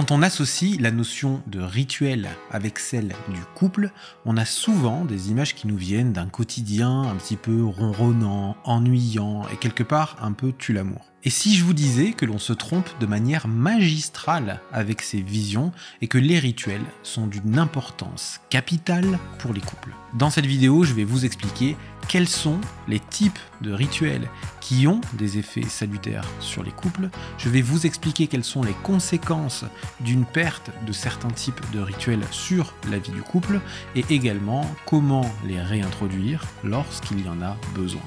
Quand on associe la notion de rituel avec celle du couple, on a souvent des images qui nous viennent d'un quotidien un petit peu ronronnant, ennuyant et quelque part un peu tue l'amour. Et si je vous disais que l'on se trompe de manière magistrale avec ses visions et que les rituels sont d'une importance capitale pour les couples Dans cette vidéo, je vais vous expliquer quels sont les types de rituels qui ont des effets salutaires sur les couples. Je vais vous expliquer quelles sont les conséquences d'une perte de certains types de rituels sur la vie du couple et également comment les réintroduire lorsqu'il y en a besoin.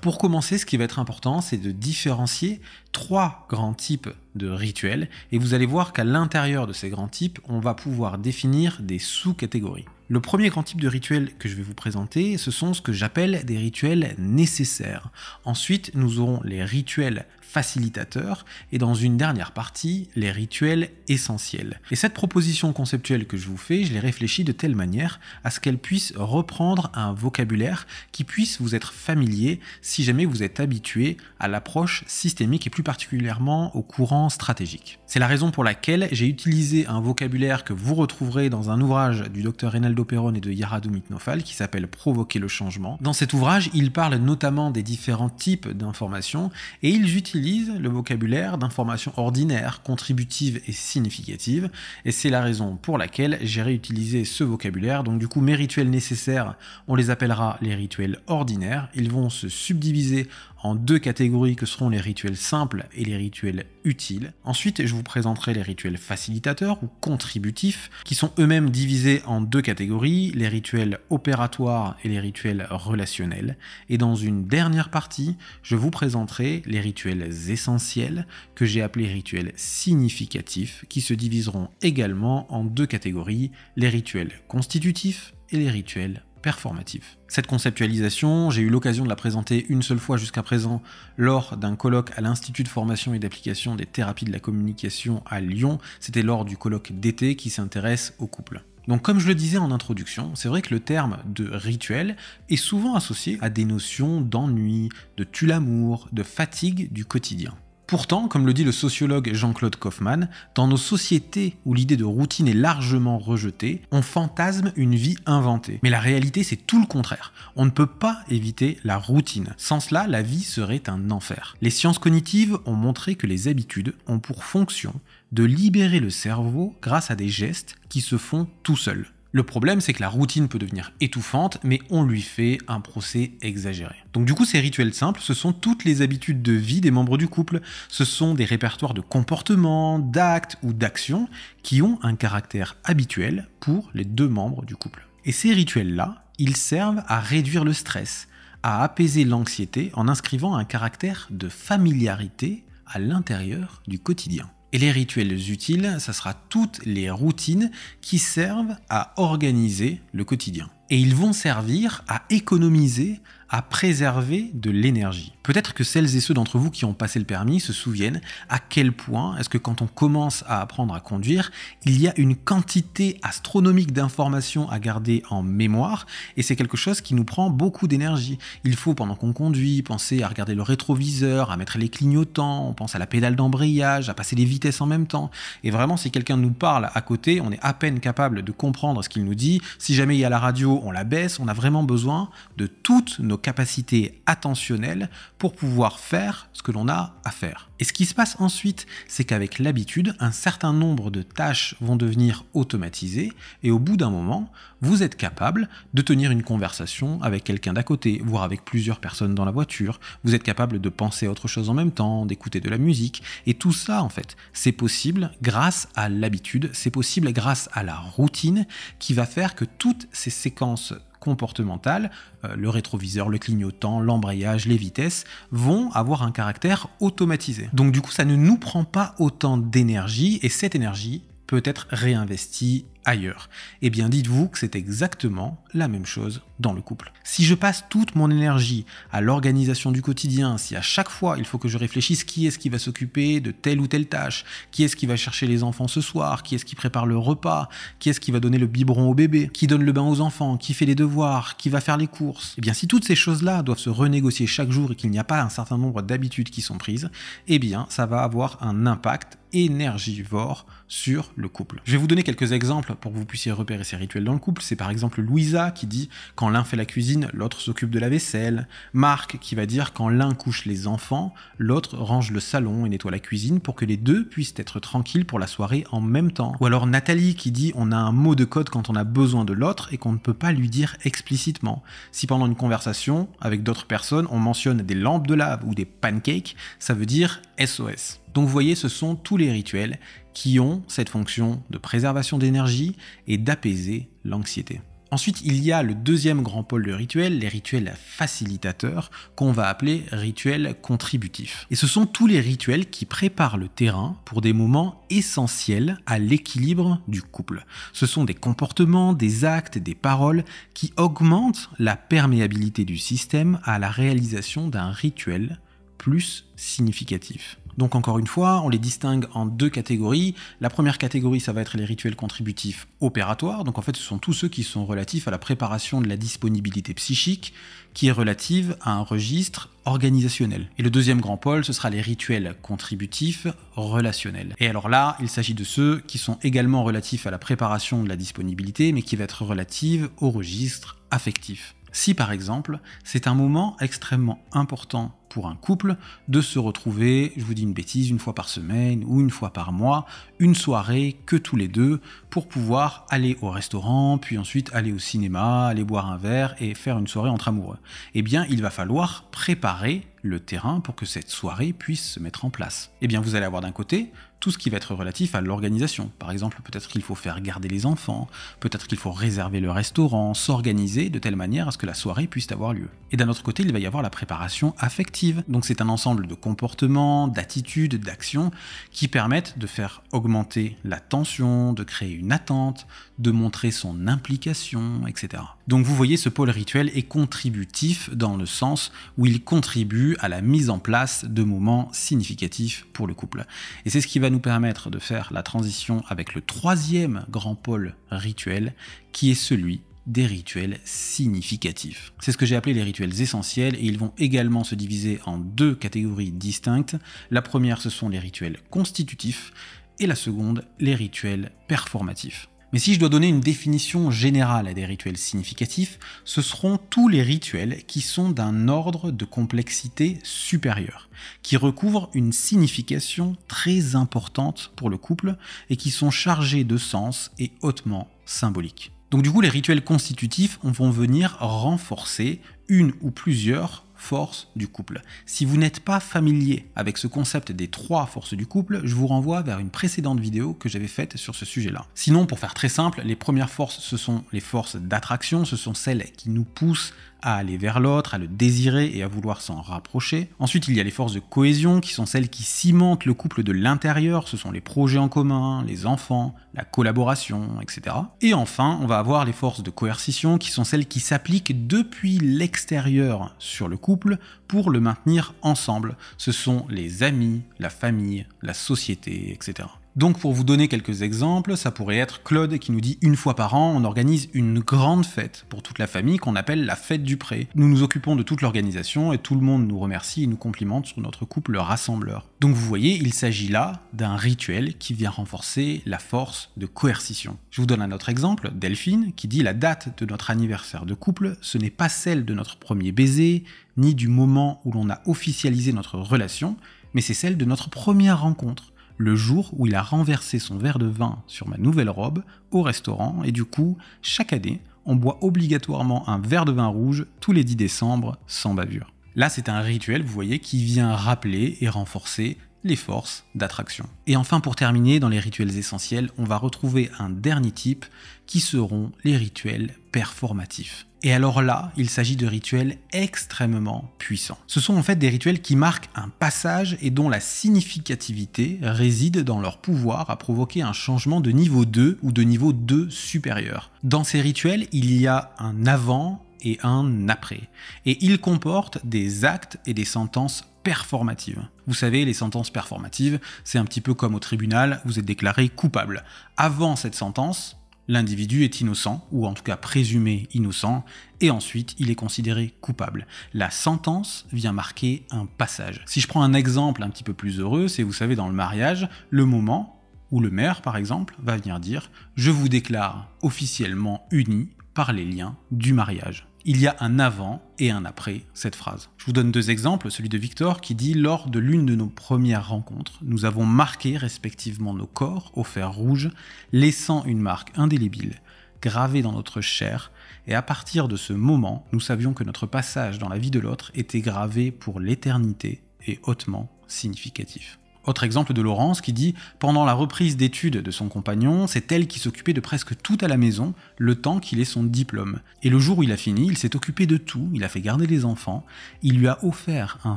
pour commencer, ce qui va être important, c'est de différencier trois grands types de rituels, et vous allez voir qu'à l'intérieur de ces grands types, on va pouvoir définir des sous-catégories. Le premier grand type de rituel que je vais vous présenter, ce sont ce que j'appelle des rituels nécessaires. Ensuite, nous aurons les rituels facilitateurs, et dans une dernière partie, les rituels essentiels. Et cette proposition conceptuelle que je vous fais, je l'ai réfléchie de telle manière à ce qu'elle puisse reprendre un vocabulaire qui puisse vous être familier si jamais vous êtes habitué à l'approche systémique et plus particulièrement au courant stratégique. C'est la raison pour laquelle j'ai utilisé un vocabulaire que vous retrouverez dans un ouvrage du docteur Reynaldo Perron et de Yaradou Mitnofal qui s'appelle Provoquer le changement. Dans cet ouvrage, il parle notamment des différents types d'informations et ils utilisent le vocabulaire d'informations ordinaires, contributives et significatives, et c'est la raison pour laquelle j'ai réutilisé ce vocabulaire. Donc du coup, mes rituels nécessaires, on les appellera les rituels ordinaires. Ils vont se subdiviser en deux catégories que seront les rituels simples et les rituels utiles. Ensuite, je vous présenterai les rituels facilitateurs ou contributifs, qui sont eux-mêmes divisés en deux catégories, les rituels opératoires et les rituels relationnels. Et dans une dernière partie, je vous présenterai les rituels essentiels, que j'ai appelés rituels significatifs, qui se diviseront également en deux catégories, les rituels constitutifs et les rituels performatif. Cette conceptualisation, j'ai eu l'occasion de la présenter une seule fois jusqu'à présent lors d'un colloque à l'Institut de formation et d'application des thérapies de la communication à Lyon. C'était lors du colloque d'été qui s'intéresse au couple. Donc comme je le disais en introduction, c'est vrai que le terme de rituel est souvent associé à des notions d'ennui, de tue-l'amour, de fatigue du quotidien. Pourtant, comme le dit le sociologue Jean-Claude Kaufmann, dans nos sociétés où l'idée de routine est largement rejetée, on fantasme une vie inventée. Mais la réalité, c'est tout le contraire. On ne peut pas éviter la routine. Sans cela, la vie serait un enfer. Les sciences cognitives ont montré que les habitudes ont pour fonction de libérer le cerveau grâce à des gestes qui se font tout seuls. Le problème, c'est que la routine peut devenir étouffante, mais on lui fait un procès exagéré. Donc du coup, ces rituels simples, ce sont toutes les habitudes de vie des membres du couple, ce sont des répertoires de comportements, d'actes ou d'actions qui ont un caractère habituel pour les deux membres du couple. Et ces rituels-là, ils servent à réduire le stress, à apaiser l'anxiété en inscrivant un caractère de familiarité à l'intérieur du quotidien. Et les rituels utiles, ça sera toutes les routines qui servent à organiser le quotidien. Et ils vont servir à économiser, à préserver de l'énergie. Peut-être que celles et ceux d'entre vous qui ont passé le permis se souviennent à quel point est-ce que quand on commence à apprendre à conduire, il y a une quantité astronomique d'informations à garder en mémoire et c'est quelque chose qui nous prend beaucoup d'énergie. Il faut pendant qu'on conduit penser à regarder le rétroviseur, à mettre les clignotants, on pense à la pédale d'embrayage, à passer les vitesses en même temps. Et vraiment si quelqu'un nous parle à côté, on est à peine capable de comprendre ce qu'il nous dit. Si jamais il y a la radio, on la baisse, on a vraiment besoin de toutes nos capacité attentionnelle pour pouvoir faire ce que l'on a à faire. Et ce qui se passe ensuite, c'est qu'avec l'habitude, un certain nombre de tâches vont devenir automatisées et au bout d'un moment, vous êtes capable de tenir une conversation avec quelqu'un d'à côté, voire avec plusieurs personnes dans la voiture, vous êtes capable de penser à autre chose en même temps, d'écouter de la musique, et tout ça en fait, c'est possible grâce à l'habitude, c'est possible grâce à la routine qui va faire que toutes ces séquences comportemental, euh, le rétroviseur, le clignotant, l'embrayage, les vitesses, vont avoir un caractère automatisé. Donc du coup, ça ne nous prend pas autant d'énergie et cette énergie peut être réinvestie ailleurs. Eh bien dites-vous que c'est exactement la même chose dans le couple. Si je passe toute mon énergie à l'organisation du quotidien, si à chaque fois il faut que je réfléchisse qui est-ce qui va s'occuper de telle ou telle tâche, qui est-ce qui va chercher les enfants ce soir, qui est-ce qui prépare le repas, qui est-ce qui va donner le biberon au bébé, qui donne le bain aux enfants, qui fait les devoirs, qui va faire les courses, eh bien si toutes ces choses-là doivent se renégocier chaque jour et qu'il n'y a pas un certain nombre d'habitudes qui sont prises, eh bien ça va avoir un impact énergivore sur le couple. Je vais vous donner quelques exemples pour que vous puissiez repérer ces rituels dans le couple, c'est par exemple Louisa qui dit quand l'un fait la cuisine, l'autre s'occupe de la vaisselle, Marc qui va dire quand l'un couche les enfants, l'autre range le salon et nettoie la cuisine pour que les deux puissent être tranquilles pour la soirée en même temps. Ou alors Nathalie qui dit on a un mot de code quand on a besoin de l'autre et qu'on ne peut pas lui dire explicitement. Si pendant une conversation avec d'autres personnes on mentionne des lampes de lave ou des pancakes, ça veut dire SOS. Donc vous voyez, ce sont tous les rituels qui ont cette fonction de préservation d'énergie et d'apaiser l'anxiété. Ensuite, il y a le deuxième grand pôle de rituels, les rituels facilitateurs, qu'on va appeler rituels contributifs. Et ce sont tous les rituels qui préparent le terrain pour des moments essentiels à l'équilibre du couple. Ce sont des comportements, des actes, des paroles qui augmentent la perméabilité du système à la réalisation d'un rituel plus significatif. Donc encore une fois, on les distingue en deux catégories. La première catégorie, ça va être les rituels contributifs opératoires. Donc en fait, ce sont tous ceux qui sont relatifs à la préparation de la disponibilité psychique, qui est relative à un registre organisationnel. Et le deuxième grand pôle, ce sera les rituels contributifs relationnels. Et alors là, il s'agit de ceux qui sont également relatifs à la préparation de la disponibilité, mais qui va être relative au registre affectif. Si par exemple, c'est un moment extrêmement important pour un couple de se retrouver, je vous dis une bêtise, une fois par semaine ou une fois par mois, une soirée que tous les deux pour pouvoir aller au restaurant, puis ensuite aller au cinéma, aller boire un verre et faire une soirée entre amoureux. Eh bien, il va falloir préparer le terrain pour que cette soirée puisse se mettre en place. Eh bien, vous allez avoir d'un côté tout ce qui va être relatif à l'organisation. Par exemple, peut-être qu'il faut faire garder les enfants, peut-être qu'il faut réserver le restaurant, s'organiser de telle manière à ce que la soirée puisse avoir lieu. Et d'un autre côté, il va y avoir la préparation affective. Donc c'est un ensemble de comportements, d'attitudes, d'actions qui permettent de faire augmenter la tension, de créer une attente, de montrer son implication, etc. Donc vous voyez, ce pôle rituel est contributif dans le sens où il contribue à la mise en place de moments significatifs pour le couple. Et c'est ce qui va nous permettre de faire la transition avec le troisième grand pôle rituel, qui est celui des rituels significatifs. C'est ce que j'ai appelé les rituels essentiels et ils vont également se diviser en deux catégories distinctes. La première, ce sont les rituels constitutifs et la seconde, les rituels performatifs. Mais si je dois donner une définition générale à des rituels significatifs, ce seront tous les rituels qui sont d'un ordre de complexité supérieur, qui recouvrent une signification très importante pour le couple et qui sont chargés de sens et hautement symboliques. Donc du coup, les rituels constitutifs vont venir renforcer une ou plusieurs forces du couple. Si vous n'êtes pas familier avec ce concept des trois forces du couple, je vous renvoie vers une précédente vidéo que j'avais faite sur ce sujet-là. Sinon, pour faire très simple, les premières forces, ce sont les forces d'attraction, ce sont celles qui nous poussent à aller vers l'autre, à le désirer et à vouloir s'en rapprocher. Ensuite, il y a les forces de cohésion qui sont celles qui cimentent le couple de l'intérieur, ce sont les projets en commun, les enfants, la collaboration, etc. Et enfin, on va avoir les forces de coercition qui sont celles qui s'appliquent depuis l'extérieur sur le couple pour le maintenir ensemble. Ce sont les amis, la famille, la société, etc. Donc pour vous donner quelques exemples, ça pourrait être Claude qui nous dit une fois par an, on organise une grande fête pour toute la famille qu'on appelle la fête du pré. Nous nous occupons de toute l'organisation et tout le monde nous remercie et nous complimente sur notre couple rassembleur. Donc vous voyez, il s'agit là d'un rituel qui vient renforcer la force de coercition. Je vous donne un autre exemple, Delphine qui dit la date de notre anniversaire de couple, ce n'est pas celle de notre premier baiser, ni du moment où l'on a officialisé notre relation, mais c'est celle de notre première rencontre le jour où il a renversé son verre de vin sur ma nouvelle robe au restaurant et du coup, chaque année, on boit obligatoirement un verre de vin rouge tous les 10 décembre sans bavure. Là, c'est un rituel, vous voyez, qui vient rappeler et renforcer les forces d'attraction. Et enfin pour terminer, dans les rituels essentiels, on va retrouver un dernier type qui seront les rituels performatifs. Et alors là, il s'agit de rituels extrêmement puissants. Ce sont en fait des rituels qui marquent un passage et dont la significativité réside dans leur pouvoir à provoquer un changement de niveau 2 ou de niveau 2 supérieur. Dans ces rituels, il y a un avant, et un après. Et il comporte des actes et des sentences performatives. Vous savez, les sentences performatives, c'est un petit peu comme au tribunal, vous êtes déclaré coupable. Avant cette sentence, l'individu est innocent, ou en tout cas présumé innocent, et ensuite il est considéré coupable. La sentence vient marquer un passage. Si je prends un exemple un petit peu plus heureux, c'est vous savez dans le mariage, le moment où le maire par exemple va venir dire ⁇ Je vous déclare officiellement unis par les liens du mariage. Il y a un avant et un après cette phrase. Je vous donne deux exemples, celui de Victor qui dit Lors de l'une de nos premières rencontres, nous avons marqué respectivement nos corps au fer rouge, laissant une marque indélébile, gravée dans notre chair, et à partir de ce moment, nous savions que notre passage dans la vie de l'autre était gravé pour l'éternité et hautement significatif. Autre exemple de Laurence qui dit Pendant la reprise d'études de son compagnon, c'est elle qui s'occupait de presque tout à la maison, le temps qu'il ait son diplôme. Et le jour où il a fini, il s'est occupé de tout, il a fait garder les enfants, il lui a offert un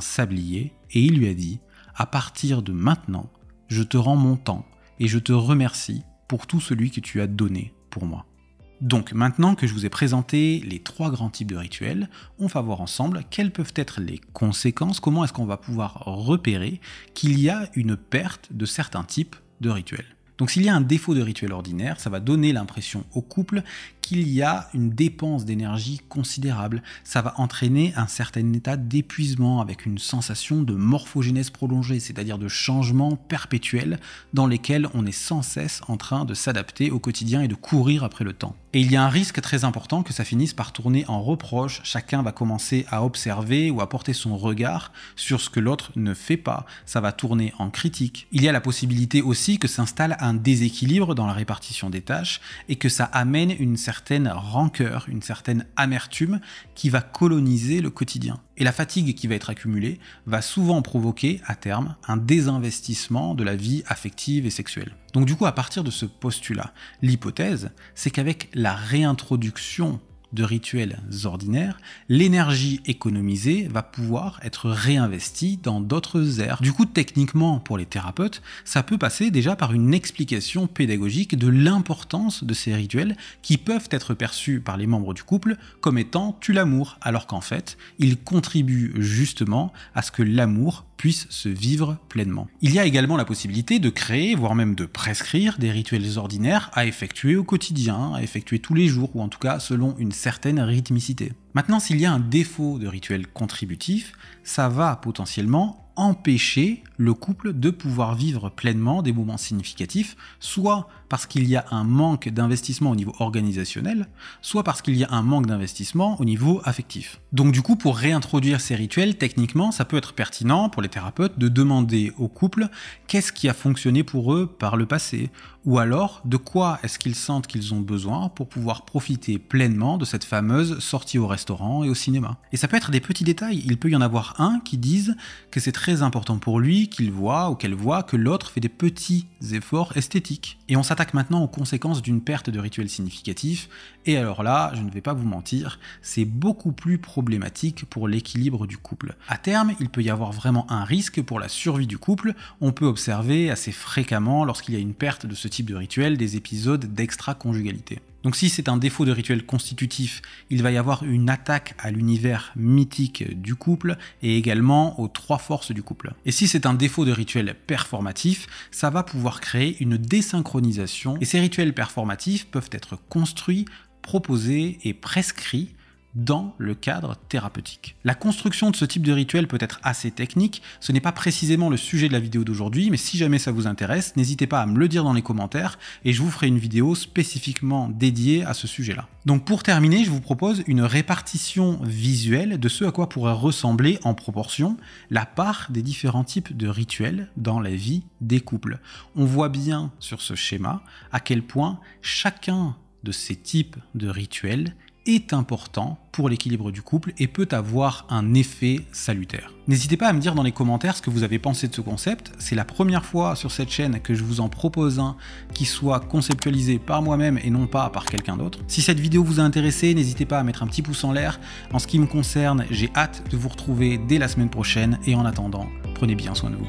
sablier et il lui a dit À partir de maintenant, je te rends mon temps et je te remercie pour tout celui que tu as donné pour moi. Donc maintenant que je vous ai présenté les trois grands types de rituels, on va voir ensemble quelles peuvent être les conséquences, comment est-ce qu'on va pouvoir repérer qu'il y a une perte de certains types de rituels. Donc s'il y a un défaut de rituel ordinaire, ça va donner l'impression au couple qu'il y a une dépense d'énergie considérable. Ça va entraîner un certain état d'épuisement avec une sensation de morphogénèse prolongée, c'est-à-dire de changements perpétuels dans lesquels on est sans cesse en train de s'adapter au quotidien et de courir après le temps. Et il y a un risque très important que ça finisse par tourner en reproche, chacun va commencer à observer ou à porter son regard sur ce que l'autre ne fait pas, ça va tourner en critique. Il y a la possibilité aussi que s'installe un déséquilibre dans la répartition des tâches et que ça amène une certaine certaine rancœur, une certaine amertume qui va coloniser le quotidien. Et la fatigue qui va être accumulée va souvent provoquer, à terme, un désinvestissement de la vie affective et sexuelle. Donc du coup, à partir de ce postulat, l'hypothèse, c'est qu'avec la réintroduction de rituels ordinaires, l'énergie économisée va pouvoir être réinvestie dans d'autres aires. Du coup, techniquement, pour les thérapeutes, ça peut passer déjà par une explication pédagogique de l'importance de ces rituels qui peuvent être perçus par les membres du couple comme étant tu l'amour, alors qu'en fait, ils contribuent justement à ce que l'amour puisse se vivre pleinement. Il y a également la possibilité de créer, voire même de prescrire, des rituels ordinaires à effectuer au quotidien, à effectuer tous les jours, ou en tout cas selon une certaine rythmicité. Maintenant, s'il y a un défaut de rituel contributif, ça va potentiellement empêcher le couple de pouvoir vivre pleinement des moments significatifs, soit parce qu'il y a un manque d'investissement au niveau organisationnel, soit parce qu'il y a un manque d'investissement au niveau affectif. Donc du coup, pour réintroduire ces rituels, techniquement, ça peut être pertinent pour les thérapeutes de demander au couple qu'est-ce qui a fonctionné pour eux par le passé, ou alors de quoi est-ce qu'ils sentent qu'ils ont besoin pour pouvoir profiter pleinement de cette fameuse sortie au restaurant et au cinéma. Et ça peut être des petits détails, il peut y en avoir un qui dise que c'est très très important pour lui qu'il voit ou qu'elle voit que l'autre fait des petits efforts esthétiques. Et on s'attaque maintenant aux conséquences d'une perte de rituel significatif, et alors là, je ne vais pas vous mentir, c'est beaucoup plus problématique pour l'équilibre du couple. À terme, il peut y avoir vraiment un risque pour la survie du couple, on peut observer assez fréquemment lorsqu'il y a une perte de ce type de rituel des épisodes d'extra-conjugalité. Donc si c'est un défaut de rituel constitutif, il va y avoir une attaque à l'univers mythique du couple et également aux trois forces du couple. Et si c'est un défaut de rituel performatif, ça va pouvoir créer une désynchronisation et ces rituels performatifs peuvent être construits, proposés et prescrits dans le cadre thérapeutique. La construction de ce type de rituel peut être assez technique, ce n'est pas précisément le sujet de la vidéo d'aujourd'hui, mais si jamais ça vous intéresse, n'hésitez pas à me le dire dans les commentaires et je vous ferai une vidéo spécifiquement dédiée à ce sujet-là. Donc pour terminer, je vous propose une répartition visuelle de ce à quoi pourrait ressembler en proportion la part des différents types de rituels dans la vie des couples. On voit bien sur ce schéma à quel point chacun de ces types de rituels est important pour l'équilibre du couple et peut avoir un effet salutaire. N'hésitez pas à me dire dans les commentaires ce que vous avez pensé de ce concept. C'est la première fois sur cette chaîne que je vous en propose un qui soit conceptualisé par moi-même et non pas par quelqu'un d'autre. Si cette vidéo vous a intéressé, n'hésitez pas à mettre un petit pouce en l'air. En ce qui me concerne, j'ai hâte de vous retrouver dès la semaine prochaine et en attendant, prenez bien soin de vous.